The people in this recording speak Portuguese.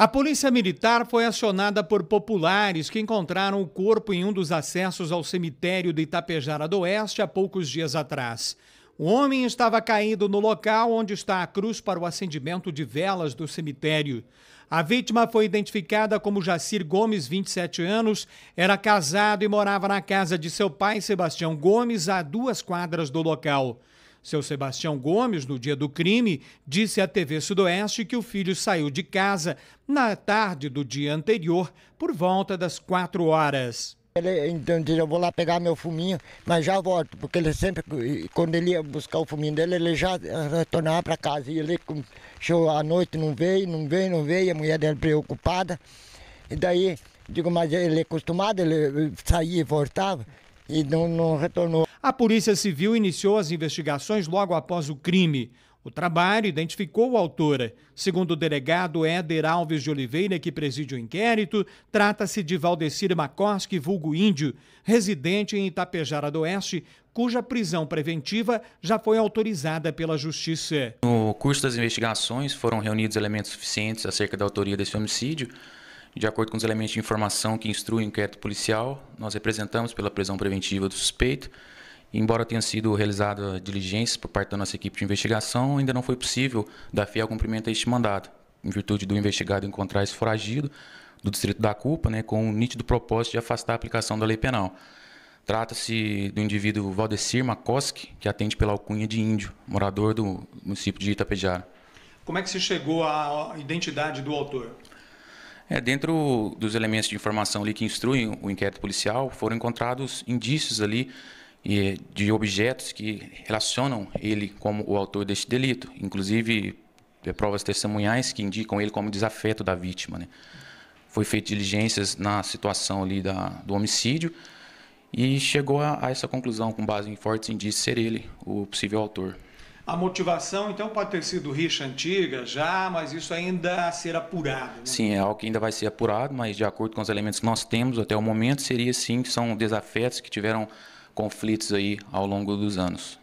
A polícia militar foi acionada por populares que encontraram o corpo em um dos acessos ao cemitério de Itapejara do Oeste há poucos dias atrás. O homem estava caído no local onde está a cruz para o acendimento de velas do cemitério. A vítima foi identificada como Jacir Gomes, 27 anos, era casado e morava na casa de seu pai, Sebastião Gomes, a duas quadras do local. Seu Sebastião Gomes, no dia do crime, disse à TV Sudoeste que o filho saiu de casa na tarde do dia anterior, por volta das quatro horas. Ele, então eu vou lá pegar meu fuminho, mas já volto, porque ele sempre, quando ele ia buscar o fuminho dele, ele já retornava para casa. E ele, show à noite, não veio, não veio, não veio, a mulher dele preocupada. E daí, digo, mas ele é acostumado, ele saía e voltava, e não, não retornou. A Polícia Civil iniciou as investigações logo após o crime. O trabalho identificou o autor. Segundo o delegado Éder Alves de Oliveira, que preside o inquérito, trata-se de Valdecir Macoski, vulgo índio, residente em Itapejara do Oeste, cuja prisão preventiva já foi autorizada pela Justiça. No curso das investigações, foram reunidos elementos suficientes acerca da autoria desse homicídio. De acordo com os elementos de informação que instruem o inquérito policial, nós representamos pela prisão preventiva do suspeito Embora tenha sido realizada diligência por parte da nossa equipe de investigação, ainda não foi possível dar fiel cumprimento a este mandato, em virtude do investigado encontrar esse foragido do distrito da culpa, né, com o nítido propósito de afastar a aplicação da lei penal. Trata-se do indivíduo Valdecir Makoski, que atende pela alcunha de índio, morador do município de Itapejara. Como é que se chegou à identidade do autor? É, dentro dos elementos de informação ali que instruem o inquérito policial, foram encontrados indícios ali e de objetos que relacionam ele como o autor deste delito, inclusive é, provas testemunhais que indicam ele como desafeto da vítima. Né? Foi feito diligências na situação ali da, do homicídio e chegou a, a essa conclusão com base em fortes indícios ser ele o possível autor. A motivação, então, pode ter sido rixa antiga já, mas isso ainda a ser apurado. Né? Sim, é algo que ainda vai ser apurado, mas de acordo com os elementos que nós temos até o momento, seria sim que são desafetos que tiveram conflitos aí ao longo dos anos.